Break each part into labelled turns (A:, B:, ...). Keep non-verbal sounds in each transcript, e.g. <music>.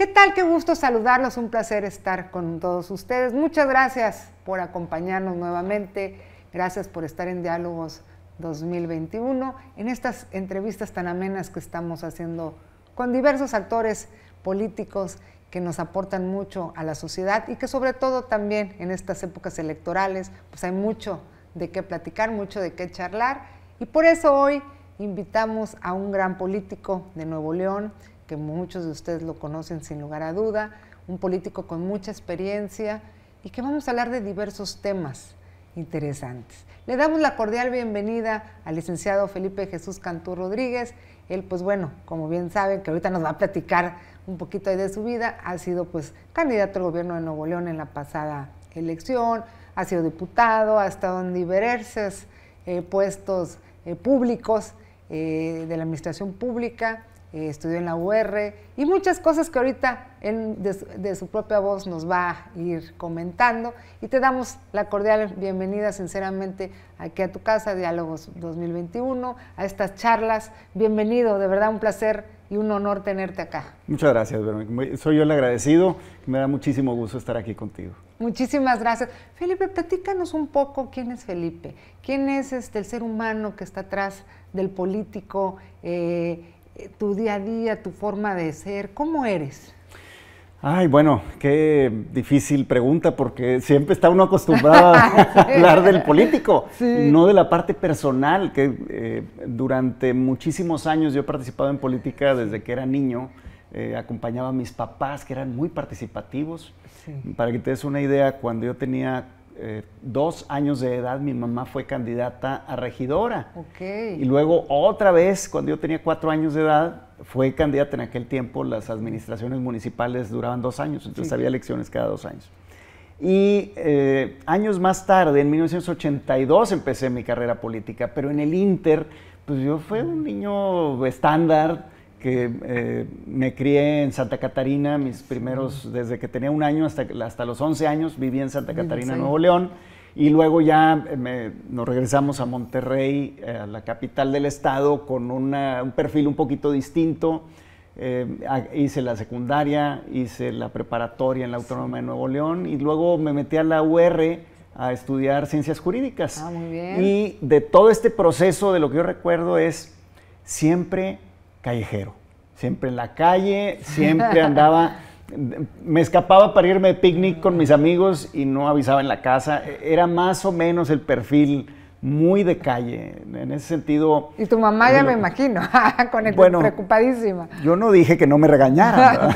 A: ¿Qué tal? Qué gusto saludarlos, un placer estar con todos ustedes. Muchas gracias por acompañarnos nuevamente, gracias por estar en Diálogos 2021, en estas entrevistas tan amenas que estamos haciendo con diversos actores políticos que nos aportan mucho a la sociedad y que sobre todo también en estas épocas electorales pues hay mucho de qué platicar, mucho de qué charlar y por eso hoy invitamos a un gran político de Nuevo León que muchos de ustedes lo conocen sin lugar a duda, un político con mucha experiencia y que vamos a hablar de diversos temas interesantes. Le damos la cordial bienvenida al licenciado Felipe Jesús Cantú Rodríguez. Él, pues bueno, como bien saben, que ahorita nos va a platicar un poquito de su vida, ha sido pues candidato al gobierno de Nuevo León en la pasada elección, ha sido diputado, ha estado en diversos eh, puestos eh, públicos eh, de la administración pública eh, estudió en la UR y muchas cosas que ahorita de, su propia voz nos va a ir comentando. Y te damos la cordial bienvenida sinceramente aquí a tu casa, Diálogos 2021, a estas charlas. Bienvenido, de verdad un placer y un honor tenerte acá.
B: Muchas gracias, Verónica. Soy yo el agradecido, me da muchísimo gusto estar aquí contigo.
A: Muchísimas gracias. Felipe, platícanos un poco quién es Felipe, quién es este, el ser humano que está atrás del político. Eh, tu día a día, tu forma de ser? ¿Cómo eres?
B: Ay, bueno, qué difícil pregunta porque siempre está uno acostumbrado a
A: <laughs> hablar del
B: político, no de la parte personal, que eh, durante muchísimos años yo he participado en política desde que era niño, eh, acompañaba a mis papás que eran muy participativos. Para que te des una idea, cuando yo tenía eh, dos años de edad mi mamá fue candidata a regidora. Okay. Y luego otra vez, cuando yo tenía cuatro años de edad, fue candidata en aquel tiempo, las administraciones municipales duraban dos años, entonces había elecciones cada dos años. Y eh, años más tarde, en 1982, empecé mi carrera política, pero en el Inter, pues yo fui un niño estándar que eh, me crié en Santa Catarina, mis primeros, desde que tenía un año hasta, hasta los 11 años, viví en Santa Catarina, Nuevo León, y luego ya eh, nos regresamos a Monterrey, eh, a la capital del estado, con un perfil un poquito distinto. hice la secundaria, hice la preparatoria en la Autónoma de Nuevo León y luego me metí a la UR a estudiar ciencias jurídicas. Ah, muy bien. Y de todo este proceso, de lo que yo recuerdo es siempre callejero. Siempre en la calle, siempre andaba me escapaba para irme de picnic con mis amigos y no avisaba en la casa. E, era más o menos el perfil muy de calle, en ese sentido.
A: Y tu mamá ya me imagino, <laughs> con el preocupadísima.
B: Yo no dije que no me regañara,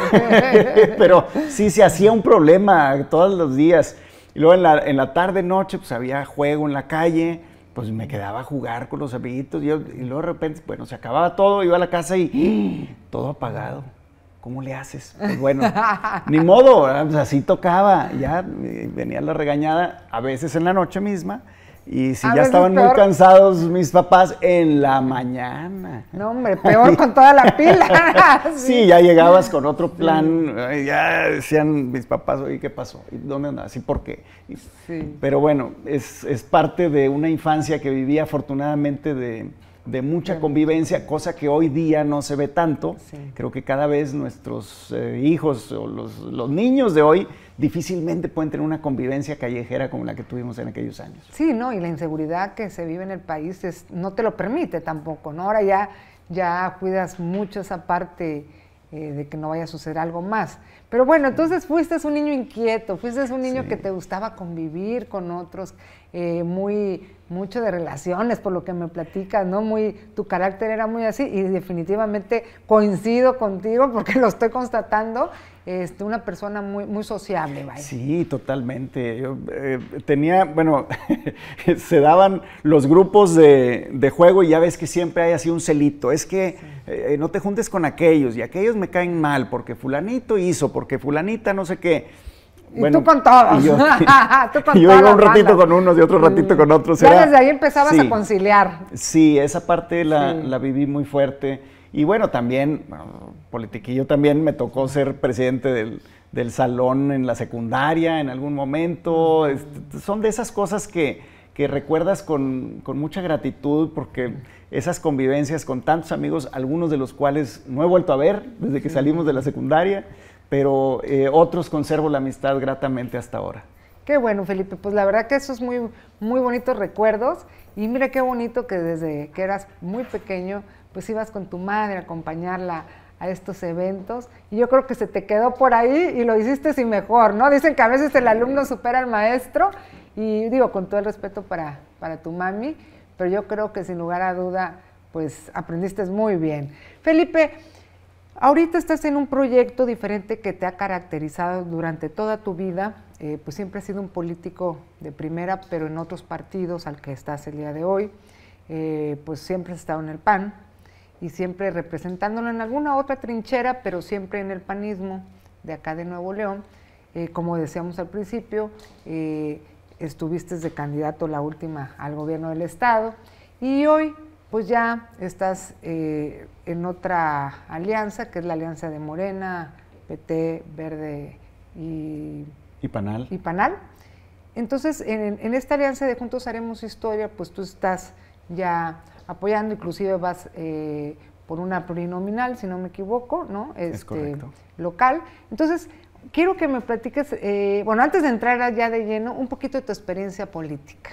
B: <laughs> pero sí se hacía un problema todos los días. Y luego en la, en la tarde, noche, pues había juego en la calle pues me quedaba a jugar con los amiguitos y, yo, y luego de repente, bueno, se acababa todo, iba a la casa y ¡Ah! todo apagado. ¿Cómo le haces? Pues bueno, <laughs> ni modo, así tocaba. Ya eh, venía la regañada, a veces en la noche misma, y si ya estaban muy cansados mis papás, en la mañana.
A: No, hombre, peor con toda la pila.
B: <laughs> sí. ya llegabas con otro plan. Ya decían mis papás, oye, ¿qué pasó? ¿Y ¿Dónde andas? ¿Y por qué? Pero bueno, es, parte de una infancia que vivía afortunadamente de, mucha convivencia, cosa que hoy día no se ve tanto. Creo que cada vez nuestros eh, hijos o los, los niños de hoy difícilmente pueden tener una convivencia callejera como la que tuvimos en aquellos años.
A: Sí, ¿no? Y la inseguridad que se vive en el país es, no te lo permite tampoco, ¿no? Ahora ya, ya cuidas mucho esa parte eh, de que no vaya a suceder algo más. Pero bueno, entonces fuiste un niño inquieto, fuiste un niño que te gustaba convivir con otros, eh, muy mucho de relaciones, por lo que me platicas, ¿no? Muy, tu carácter era muy así y definitivamente coincido contigo porque lo estoy constatando este, una persona muy, muy sociable.
B: Sí, totalmente. Yo eh, tenía, bueno, <laughs> se daban los grupos de, juego y ya ves que siempre hay así un celito. Es que eh, no te juntes con aquellos y aquellos me caen mal porque fulanito hizo, porque fulanita no sé qué.
A: y tú con todos. yo, <laughs> <laughs> iba un ratito con
B: unos y otro mm. ratito con otros. Ya desde ahí empezabas a
A: conciliar.
B: Sí, esa parte la, viví muy fuerte. Y bueno, también politiquillo también me tocó ser presidente del, salón en la secundaria en algún momento. Este, son de esas cosas que, recuerdas con, mucha gratitud porque esas convivencias con tantos amigos, algunos de los cuales no he vuelto a ver desde que salimos de la secundaria, pero eh, otros conservo la amistad gratamente hasta ahora.
A: Qué bueno, Felipe. Pues la verdad que esos muy, muy bonitos recuerdos. Y mira qué bonito que desde que eras muy pequeño, pues ibas con tu madre a acompañarla a estos eventos. Y yo creo que se te quedó por ahí y lo hiciste sin mejor, ¿no? Dicen que a veces el alumno supera al maestro y digo, con todo el respeto para, tu mami, pero yo creo que sin lugar a duda, pues aprendiste muy bien. Felipe, ahorita estás en un proyecto diferente que te ha caracterizado durante toda tu vida, eh, pues siempre has sido un político de primera, pero en otros partidos al que estás el día de hoy, eh, pues siempre has estado en el PAN, y siempre representándolo en alguna otra trinchera, pero siempre en el panismo de acá de Nuevo León. Eh, como decíamos al principio, eh, estuviste de candidato la última al gobierno del Estado y hoy pues ya estás eh, en otra alianza, que es la alianza de Morena, PT, Verde y... Y Panal. Y Panal. Entonces, en esta alianza de Juntos Haremos Historia, pues tú estás ya apoyando, inclusive vas eh, por una plurinominal, si no me equivoco, ¿no? es este, Local. Entonces, quiero que me platiques, eh, bueno, antes de entrar allá de lleno, un poquito de tu experiencia política.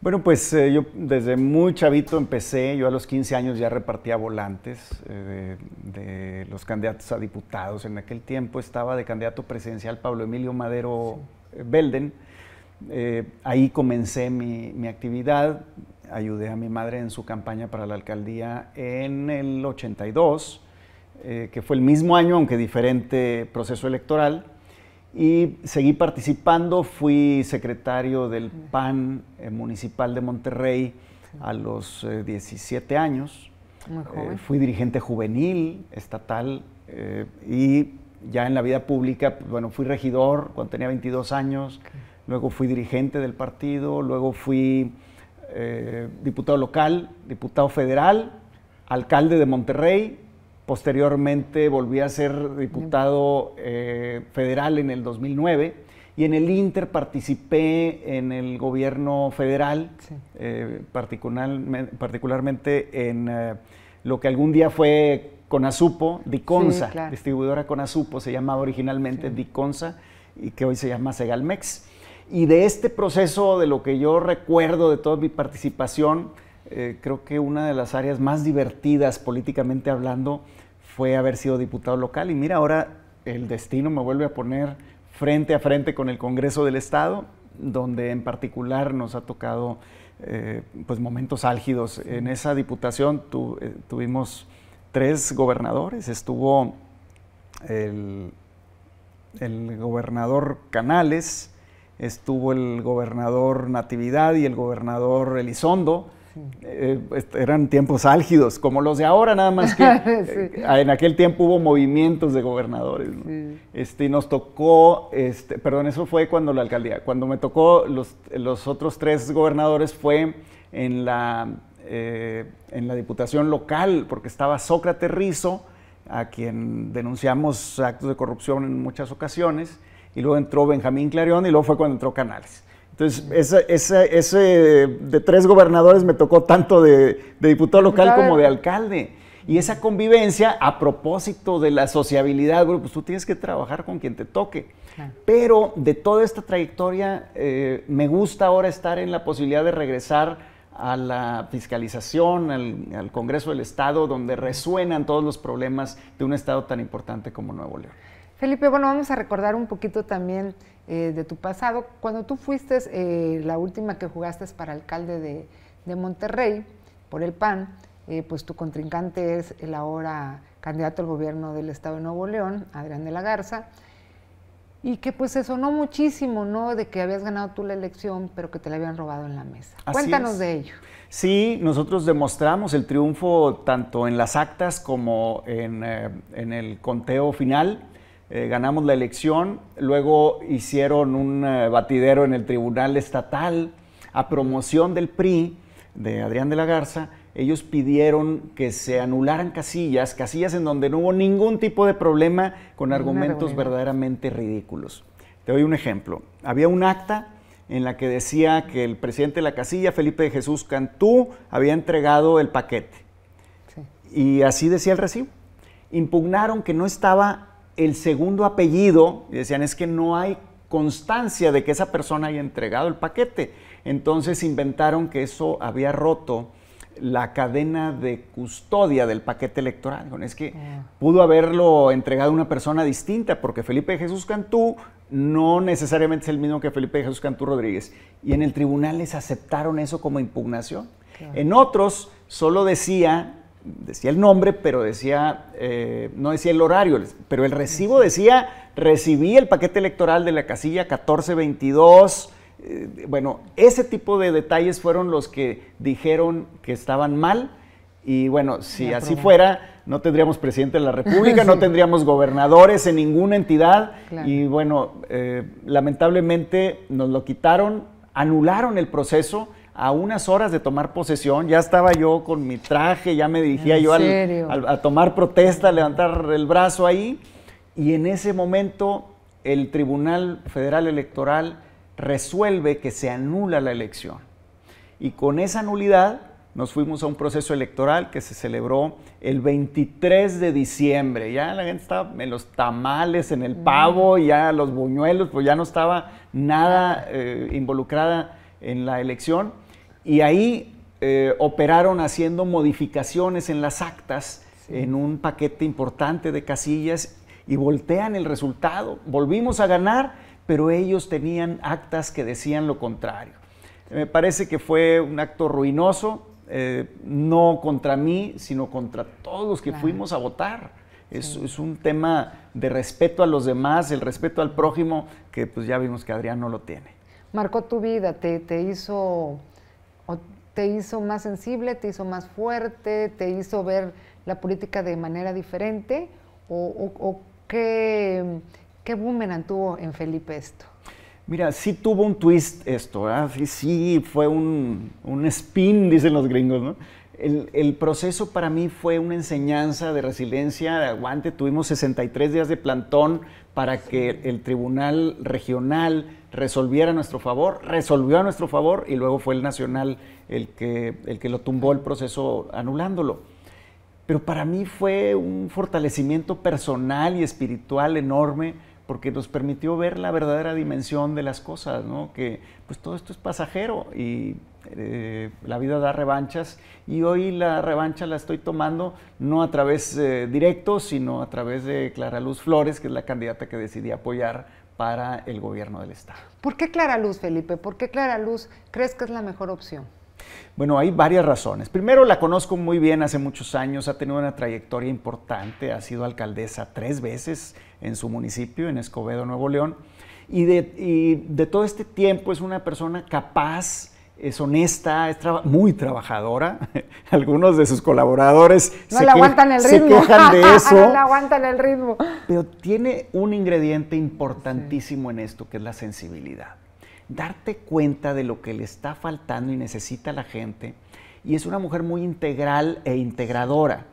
B: Bueno, pues eh, yo desde muy chavito empecé, yo a los 15 años ya repartía volantes de, los candidatos a diputados. En aquel tiempo estaba de candidato presidencial Pablo Emilio Madero Belden. ahí comencé mi, mi actividad, ayudé a mi madre en su campaña para la alcaldía en el 82, eh, que fue el mismo año, aunque diferente proceso electoral. Y seguí participando, fui secretario del PAN eh, municipal de Monterrey a los 17 eh, años. Muy joven. fui dirigente juvenil estatal y ya en la vida pública, pues, bueno, fui regidor cuando tenía 22 años, luego fui dirigente del partido, luego fui eh, diputado local, diputado federal, alcalde de Monterrey, posteriormente volví a ser diputado eh, federal en el 2009 y en el Inter participé en el gobierno federal, eh, particularmente en lo que algún día fue Conasupo, Diconsa, distribuidora Conasupo, se llamaba originalmente Diconsa y que hoy se llama Segalmex. Y de este proceso, de lo que yo recuerdo de toda mi participación, eh, creo que una de las áreas más divertidas políticamente hablando fue haber sido diputado local. Y mira, ahora el destino me vuelve a poner frente a frente con el Congreso del Estado, donde en particular nos ha tocado eh, pues, momentos álgidos. En esa diputación eh, tuvimos tres gobernadores, estuvo el gobernador Canales, estuvo el gobernador Natividad y el gobernador Elizondo. Eh, eran tiempos álgidos, como los de ahora, nada más que <laughs> eh, en aquel tiempo hubo movimientos de gobernadores. Este, nos tocó, este, perdón, eso fue cuando la alcaldía, cuando me tocó los, otros tres gobernadores fue en la, eh, en la diputación local, porque estaba Sócrates Rizo, a quien denunciamos actos de corrupción en muchas ocasiones, y luego entró Benjamín Clarion y luego fue cuando entró Canales. Entonces, ese, ese, ese de tres gobernadores me tocó tanto de, diputado local como de alcalde. Y esa convivencia, a propósito de la sociabilidad, pues tú tienes que trabajar con quien te toque. Pero de toda esta trayectoria, eh, me gusta ahora estar en la posibilidad de regresar a la fiscalización, al Congreso del Estado, donde resuenan todos los problemas de un Estado tan importante como Nuevo León.
A: Felipe, bueno, vamos a recordar un poquito también eh, de tu pasado. Cuando tú fuiste eh, la última que jugaste para alcalde de, Monterrey por el PAN, eh, pues tu contrincante es el ahora candidato al gobierno del Estado de Nuevo León, Adrián de la Garza, y que pues se sonó muchísimo, ¿no? De que habías ganado tú la elección, pero que te la habían robado en la mesa. Cuéntanos de ello.
B: Sí, nosotros demostramos el triunfo tanto en las actas como en, en el conteo final. Eh, ganamos la elección, luego hicieron un eh, batidero en el Tribunal Estatal a promoción del PRI de Adrián de la Garza, ellos pidieron que se anularan casillas, casillas en donde no hubo ningún tipo de problema con argumentos verdaderamente ridículos. Te doy un ejemplo. Había un acta en la que decía que el presidente de la casilla, Felipe de Jesús Cantú, había entregado el paquete. Y así decía el recibo. Impugnaron que no estaba el segundo apellido decían es que no hay constancia de que esa persona haya entregado el paquete. Entonces inventaron que eso había roto la cadena de custodia del paquete electoral. Es que ah. pudo haberlo entregado una persona distinta, porque Felipe Jesús Cantú no necesariamente es el mismo que Felipe Jesús Cantú Rodríguez. Y en el tribunal les aceptaron eso como impugnación. En otros solo decía decía el nombre, pero decía, eh, no decía el horario, pero el recibo decía, recibí el paquete electoral de la casilla 1422. Eh, bueno, ese tipo de detalles fueron los que dijeron que estaban mal. Y bueno, si así fuera, no tendríamos presidente de la República, <laughs> no tendríamos gobernadores en ninguna entidad. Y bueno, eh, lamentablemente nos lo quitaron, anularon el proceso a unas horas de tomar posesión, ya estaba yo con mi traje, ya me dirigía yo a tomar protesta, a levantar el brazo ahí, y en ese momento el Tribunal Federal Electoral resuelve que se anula la elección. Y con esa nulidad nos fuimos a un proceso electoral que se celebró el 23 de diciembre. Ya la gente estaba en los tamales, en el pavo, mm. ya los buñuelos, pues ya no estaba nada eh, involucrada en la elección y ahí eh, operaron haciendo modificaciones en las actas, en un paquete importante de casillas, y voltean el resultado. Volvimos a ganar, pero ellos tenían actas que decían lo contrario. Me parece que fue un acto ruinoso, eh, no contra mí, sino contra todos los que fuimos a votar. Es, es, un tema de respeto a los demás, el respeto al prójimo, que pues ya vimos que Adrián no lo tiene.
A: Marcó tu vida, te, te hizo o te hizo más sensible, te hizo más fuerte, te hizo ver la política de manera diferente o, qué, qué boomerang tuvo en Felipe esto?
B: Mira, sí tuvo un twist esto, Sí, sí fue un, un, spin, dicen los gringos, ¿no? El, proceso para mí fue una enseñanza de resiliencia, de aguante. Tuvimos 63 días de plantón para que el tribunal regional resolviera a nuestro favor, resolvió a nuestro favor y luego fue el nacional el que lo tumbó el proceso anulándolo. Pero para mí fue un fortalecimiento personal y espiritual enorme porque nos permitió ver la verdadera dimensión de las cosas, que pues todo esto es pasajero y eh, la vida da revanchas y hoy la revancha la estoy tomando no a través eh, directo, sino a través de Clara Luz Flores, que es la candidata que decidí apoyar para el gobierno del Estado.
A: ¿Por qué Clara Luz, Felipe? ¿Por qué Clara Luz crees que es la mejor opción?
B: Bueno, hay varias razones. Primero, la conozco muy bien hace muchos años, ha tenido una trayectoria importante, ha sido alcaldesa tres veces en su municipio, en Escobedo, Nuevo León, y de, todo este tiempo es una persona capaz, es honesta, es muy trabajadora. <laughs> Algunos de sus colaboradores no se, aguantan el ritmo. quejan de <laughs> eso. no la
A: aguantan el ritmo.
B: Pero tiene un ingrediente importantísimo en esto, que es la sensibilidad darte cuenta de lo que le está faltando y necesita la gente. Y es una mujer muy integral e integradora.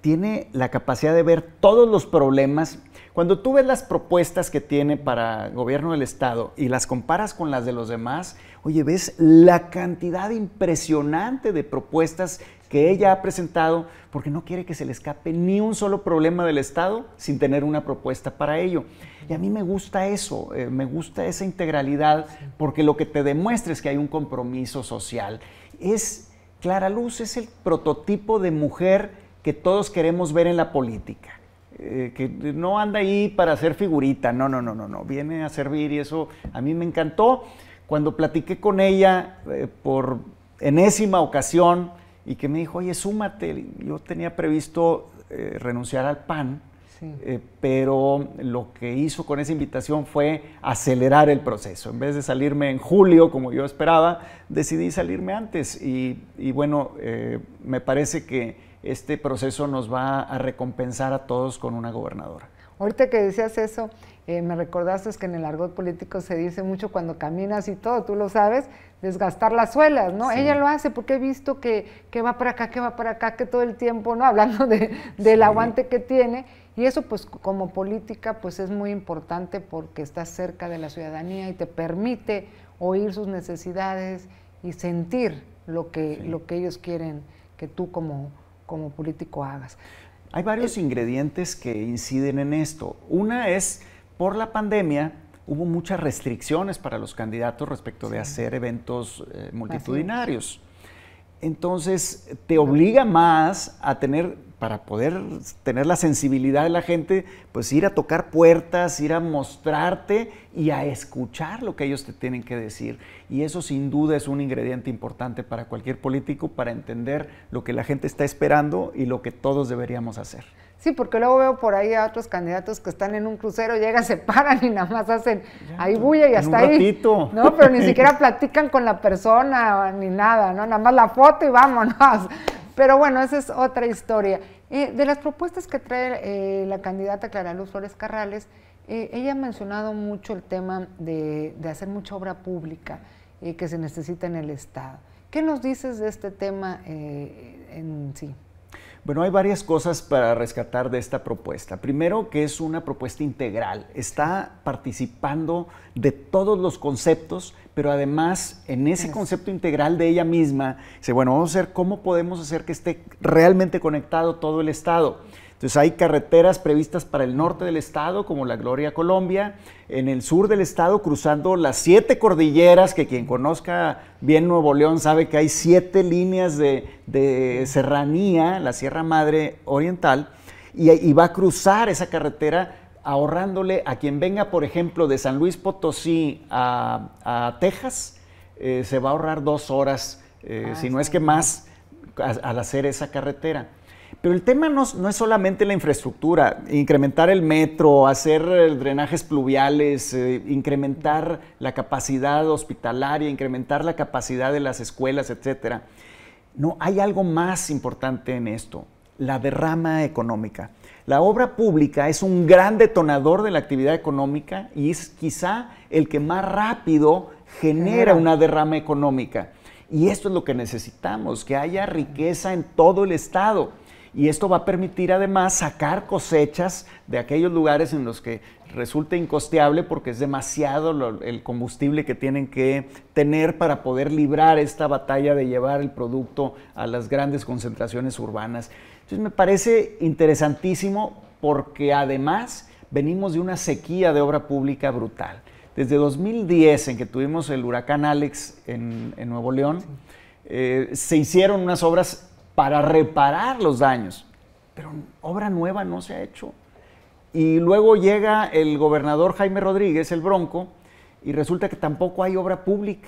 B: Tiene la capacidad de ver todos los problemas. Cuando tú ves las propuestas que tiene para gobierno del Estado y las comparas con las de los demás, oye, ves la cantidad impresionante de propuestas que ella ha presentado porque no quiere que se le escape ni un solo problema del Estado sin tener una propuesta para ello. Y a mí me gusta eso, eh, me gusta esa integralidad porque lo que te demuestra es que hay un compromiso social. Es Clara Luz es el prototipo de mujer que todos queremos ver en la política. Eh, que no anda ahí para hacer figurita, no, no, no, no, no, viene a servir y eso a mí me encantó. Cuando platiqué con ella eh, por enésima ocasión, y que me dijo, oye, súmate, yo tenía previsto eh, renunciar al PAN, eh, pero lo que hizo con esa invitación fue acelerar el proceso. En vez de salirme en julio, como yo esperaba, decidí salirme antes y, bueno, eh, me parece que este proceso nos va a recompensar a todos con una gobernadora.
A: Ahorita que decías eso, me recordaste que en el argot político se dice mucho cuando caminas y todo, tú lo sabes, desgastar las suelas, ¿no? Ella lo hace porque he visto que, que, va para acá, que va para acá, que todo el tiempo, ¿no? <laughs> Hablando de, del aguante que tiene. Y eso pues como política pues es muy importante porque estás cerca de la ciudadanía y te permite oír sus necesidades y sentir lo que, lo que ellos quieren que tú como, como político hagas.
B: Hay varios eh, ingredientes que inciden en esto. Una es, por la pandemia, hubo muchas restricciones para los candidatos respecto de hacer eventos eh, multitudinarios. Entonces, te obliga más a tener, para poder tener la sensibilidad de la gente, pues ir a tocar puertas, ir a mostrarte y a escuchar lo que ellos te tienen que decir. Y eso sin duda es un ingrediente importante para cualquier político, para entender lo que la gente está esperando y lo que todos deberíamos hacer.
A: Sí, porque luego veo por ahí a otros candidatos que están en un crucero, llegan, <laughs> se paran y nada más hacen ahí bulla y hasta ahí. No, pero ni <laughs> siquiera platican con la persona ni nada, ¿no? Nada más la foto y vámonos. <laughs> Pero bueno, esa es otra historia. Eh, de las propuestas que trae eh, la candidata Clara Luz Flores Carrales, eh, ella ha mencionado mucho el tema de, de hacer mucha obra pública que se necesita en el Estado. ¿Qué nos dices de este tema en sí?
B: Bueno, hay varias cosas para rescatar de esta propuesta. Primero, que es una propuesta integral. Está participando de todos los conceptos, pero además en ese concepto integral de ella misma, dice, bueno, vamos a ver cómo podemos hacer que esté realmente conectado todo el Estado. Entonces hay carreteras previstas para el norte del estado, como la Gloria Colombia, en el sur del estado cruzando las siete cordilleras, que quien conozca bien Nuevo León sabe que hay siete líneas de, serranía, la Sierra Madre Oriental, y, va a cruzar esa carretera ahorrándole a quien venga, por ejemplo, de San Luis Potosí a, Texas, eh, se va a ahorrar dos horas, eh, ah, si no es que más, al hacer esa carretera. Pero el tema no, es solamente la infraestructura, incrementar el metro, hacer eh, drenajes pluviales, eh, incrementar la capacidad hospitalaria, incrementar la capacidad de las escuelas, etc. No, hay algo más importante en esto, la derrama económica. La obra pública es un gran detonador de la actividad económica y es quizá el que más rápido genera una derrama económica. Y esto es lo que necesitamos, que haya riqueza en todo el Estado y esto va a permitir además sacar cosechas de aquellos lugares en los que resulta incosteable porque es demasiado el combustible que tienen que tener para poder librar esta batalla de llevar el producto a las grandes concentraciones urbanas. Entonces me parece interesantísimo porque además venimos de una sequía de obra pública brutal. Desde 2010, en que tuvimos el huracán Alex en, Nuevo León, eh, se hicieron unas obras para reparar los daños. Pero obra nueva no se ha hecho. Y luego llega el gobernador Jaime Rodríguez, el Bronco, y resulta que tampoco hay obra pública.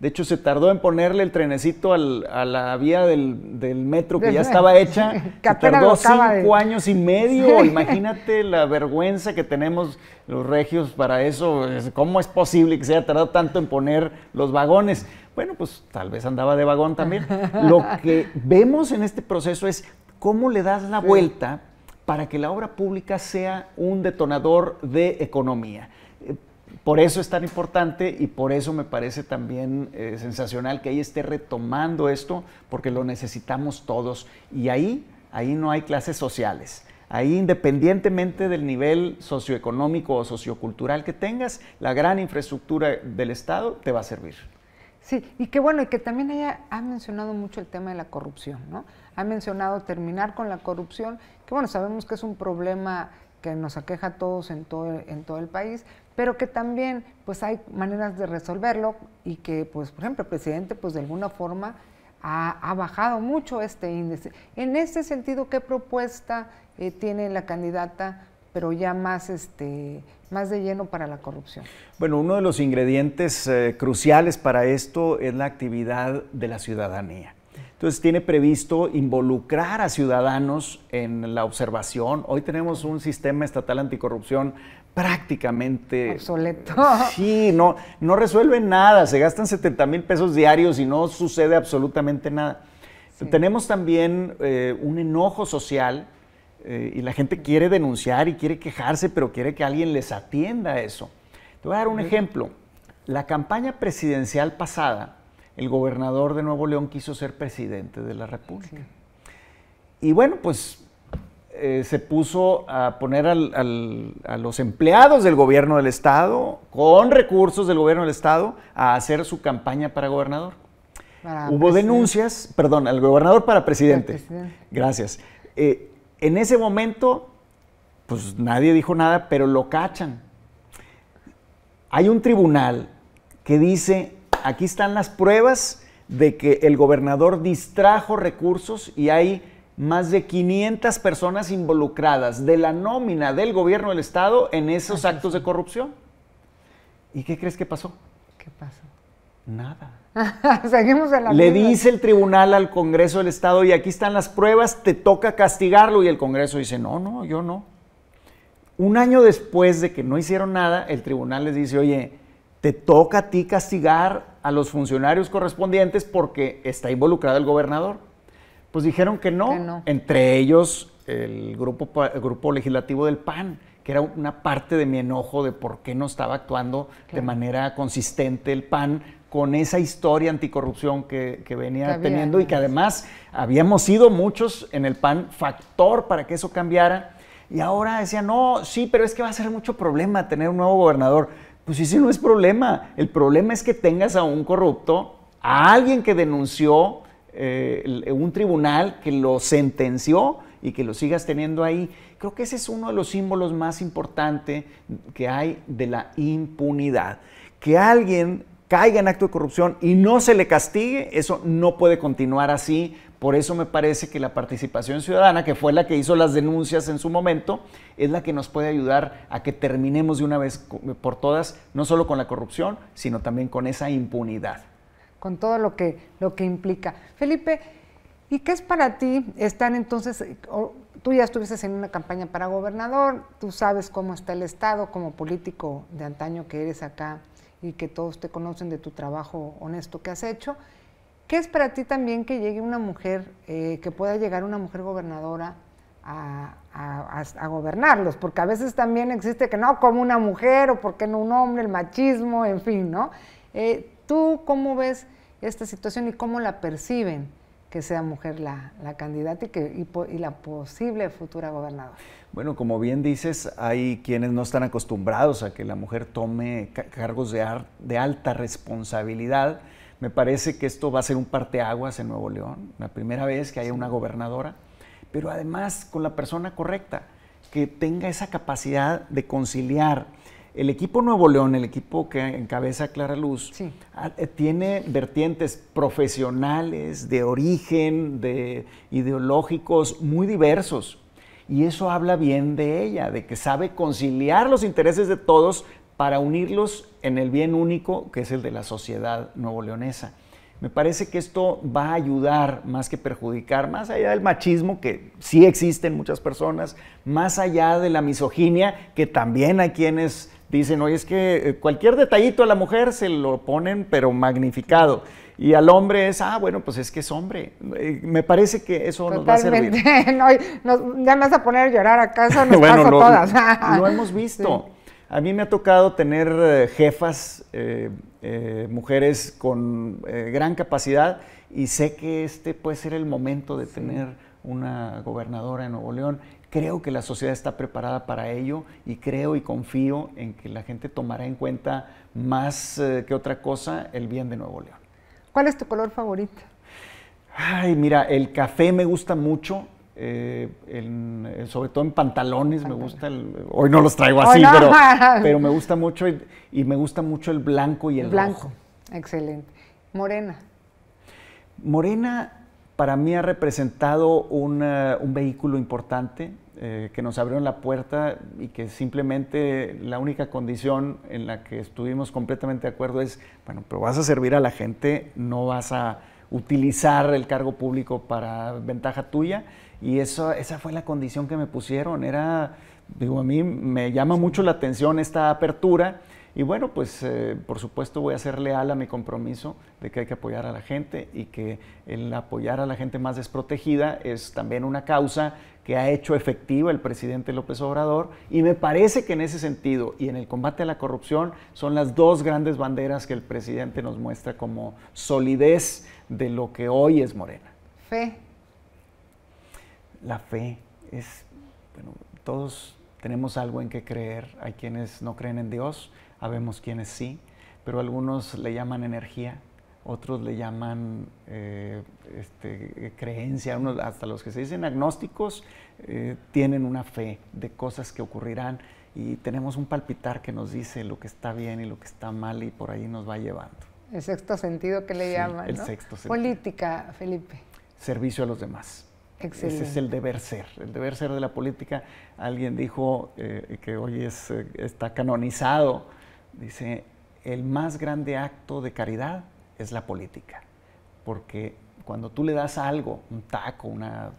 B: De hecho, se tardó en ponerle el trenecito a la vía del, metro que ya estaba hecha. <laughs> Se tardó cinco años y medio. Imagínate la vergüenza que tenemos los regios para eso. ¿Cómo es posible que se haya tardado tanto en poner los vagones? Bueno, pues tal vez andaba de vagón también. <laughs> Lo que vemos en este proceso es cómo le das la vuelta para que la obra pública sea un detonador de economía. Eh, por eso es tan importante y por eso me parece también eh, sensacional que ahí esté retomando esto, porque lo necesitamos todos. Y ahí, ahí no hay clases sociales. Ahí, independientemente del nivel socioeconómico o sociocultural que tengas, la gran infraestructura del Estado te va a servir.
A: Sí, y que bueno, y que también ella ha mencionado mucho el tema de la corrupción, ¿no? Ha mencionado terminar con la corrupción, que bueno, sabemos que es un problema que nos aqueja a todos en todo, en todo el país, pero que también pues hay maneras de resolverlo y que pues por ejemplo el presidente pues de alguna forma ha, bajado mucho este índice. En ese sentido, ¿qué propuesta eh, tiene la candidata, pero ya más este más de lleno para la corrupción?
B: Bueno, uno de los ingredientes eh, cruciales para esto es la actividad de la ciudadanía. Entonces tiene previsto involucrar a ciudadanos en la observación. Hoy tenemos un sistema estatal anticorrupción prácticamente obsoleto. <laughs> Sí, no, no resuelve nada, se gastan 70 mil pesos diarios y no sucede absolutamente nada. Tenemos también eh, un enojo social eh, y la gente quiere denunciar y quiere quejarse, pero quiere que alguien les atienda eso. Te voy a dar un ejemplo. La campaña presidencial pasada, el gobernador de Nuevo León quiso ser presidente de la República. Y bueno, pues eh, se puso a poner a los empleados del gobierno del Estado, con recursos del gobierno del Estado, a hacer su campaña para gobernador. Hubo denuncias, perdón, al gobernador para presidente. Gracias. Eh, en ese momento, pues nadie dijo nada, pero lo cachan. Hay un tribunal que dice, aquí están las pruebas de que el gobernador distrajo recursos y hay más de 500 personas involucradas de la nómina del gobierno del Estado en esos actos de corrupción. ¿Y qué crees que pasó? ¿Qué pasó? Nada.
A: <laughs> Le dice
B: el tribunal al Congreso del Estado, y aquí están las pruebas, te toca castigarlo. Y el Congreso dice, no, no, yo no. Un año después de que no hicieron nada, el tribunal les dice, oye, te toca a ti castigar a los funcionarios correspondientes porque está involucrado el gobernador. Pues dijeron que no, entre ellos el grupo, grupo legislativo del PAN, que era una parte de mi enojo de por qué no estaba actuando de manera consistente el PAN con esa historia anticorrupción que, venía teniendo y que además habíamos sido muchos en el PAN factor para que eso cambiara. Y ahora decían, no, sí, pero es que va a ser mucho problema tener un nuevo gobernador. Pues sí, sí, no es problema. El problema es que tengas a un corrupto, a alguien que denunció eh, un tribunal, que lo sentenció y que lo sigas teniendo ahí. Creo que ese es uno de los símbolos más importantes que hay de la impunidad. Que alguien caiga en acto de corrupción y no se le castigue, eso no puede continuar así. Por eso me parece que la participación ciudadana, que fue la que hizo las denuncias en su momento, es la que nos puede ayudar a que terminemos de una vez por todas, no solo con la corrupción, sino también con esa impunidad.
A: Con todo lo que, lo que implica. Felipe, ¿y qué es para ti estar entonces, eh, tú ya estuviste en una campaña para gobernador, tú sabes cómo está el Estado como político de antaño que eres acá y que todos te conocen de tu trabajo honesto que has hecho. ¿Qué es para ti también que llegue una mujer, eh, que pueda llegar una mujer gobernadora a, gobernarlos? Porque a veces también existe que no, como una mujer o por qué no un hombre, el machismo, en fin, ¿no? Eh, ¿Tú cómo ves esta situación y cómo la perciben que sea mujer la, la candidata y, que, y, la posible futura gobernadora.
B: Bueno, como bien dices, hay quienes no están acostumbrados a que la mujer tome cargos de, de alta responsabilidad. Me parece que esto va a ser un parteaguas en Nuevo León, la primera vez que haya una gobernadora, pero además con la persona correcta, que tenga esa capacidad de conciliar el equipo Nuevo León, el equipo que encabeza Clara Luz, ah, eh, tiene vertientes profesionales, de origen, de ideológicos muy diversos. Y eso habla bien de ella, de que sabe conciliar los intereses de todos para unirlos en el bien único que es el de la sociedad nuevo leonesa. Me parece que esto va a ayudar más que perjudicar, más allá del machismo que sí existen muchas personas, más allá de la misoginia que también hay quienes dicen, oye, es que eh, cualquier detallito a la mujer se lo ponen, pero magnificado. Y al hombre es, ah, bueno, pues es que es hombre. Eh, me parece que eso nos va a servir.
A: <laughs> nos, ya me vas a poner a llorar <laughs> a casa nos pasa a todas. lo <laughs> hemos visto.
B: A mí me ha tocado tener eh, jefas, mujeres con gran capacidad, y sé que este puede ser el momento de tener una gobernadora en Nuevo León Creo que la sociedad está preparada para ello y creo y confío en que la gente tomará en cuenta más eh, que otra cosa el bien de Nuevo León.
A: ¿Cuál es tu color favorito?
B: Ay, mira, el café me gusta mucho, eh, sobre todo en pantalones, me gusta, hoy no los traigo así, <laughs> pero, me gusta mucho y, me gusta mucho el blanco y el blanco.
A: Rojo. Excelente. Morena.
B: Morena, para mí ha representado un, vehículo importante eh, que nos abrió la puerta y que simplemente la única condición en la que estuvimos completamente de acuerdo es, bueno, pero vas a servir a la gente, no vas a utilizar el cargo público para ventaja tuya y eso, esa fue la condición que me pusieron. Era, digo, a mí me llama mucho la atención esta apertura y bueno, pues eh, por supuesto voy a ser leal a mi compromiso de que hay que apoyar a la gente y que el apoyar a la gente más desprotegida es también una causa que ha hecho efectiva el presidente López Obrador. Y me parece que en ese sentido y en el combate a la corrupción son las dos grandes banderas que el presidente nos muestra como solidez de lo que hoy es Morena. Fe. La fe es, bueno, todos tenemos algo en que creer. Hay quienes no creen en Dios, habemos quienes sí, pero algunos le llaman energía, otros le llaman eh, este, creencia, hasta los que se dicen agnósticos eh, tienen una fe de cosas que ocurrirán y tenemos un palpitar que nos dice lo que está bien y lo que está mal y por ahí nos va llevando.
A: El sexto sentido que le sí, llaman. El sexto sentido. Política, Felipe.
B: Servicio a los demás.
A: Excelente. Ese es el
B: deber ser, el deber ser de la política. Alguien dijo eh, que hoy es, está canonizado Dice, el más grande acto de caridad es la política, porque cuando tú le das algo, un taco, una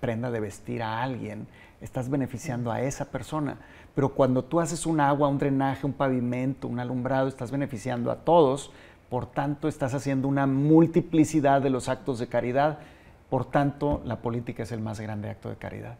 B: prenda de vestir a alguien, estás beneficiando a esa persona, pero cuando tú haces un agua, un drenaje, un pavimento, un alumbrado, estás beneficiando a todos, por tanto estás haciendo una multiplicidad de los actos de caridad, por tanto la política es el más grande acto de caridad.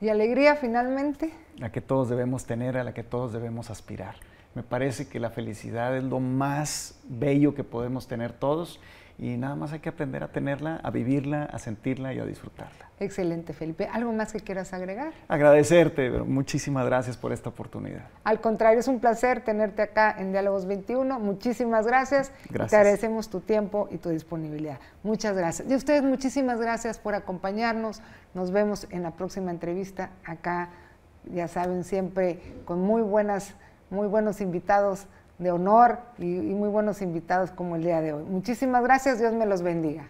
A: ¿Y alegría finalmente?
B: La que todos debemos tener, a la que todos debemos aspirar. Me parece que la felicidad es lo más bello que podemos tener todos y nada más hay que aprender a tenerla, a vivirla, a sentirla y a disfrutarla.
A: Excelente, Felipe. ¿Algo más que quieras agregar?
B: Agradecerte, muchísimas gracias por esta oportunidad.
A: Al contrario, es un placer tenerte acá en Diálogos 21. Muchísimas gracias. gracias. Te agradecemos tu tiempo y tu disponibilidad. Muchas gracias. Y a ustedes, muchísimas gracias por acompañarnos. Nos vemos en la próxima entrevista acá, ya saben, siempre con muy buenas muy buenos invitados de honor y, muy buenos invitados como el día de hoy. Muchísimas gracias, Dios me los bendiga.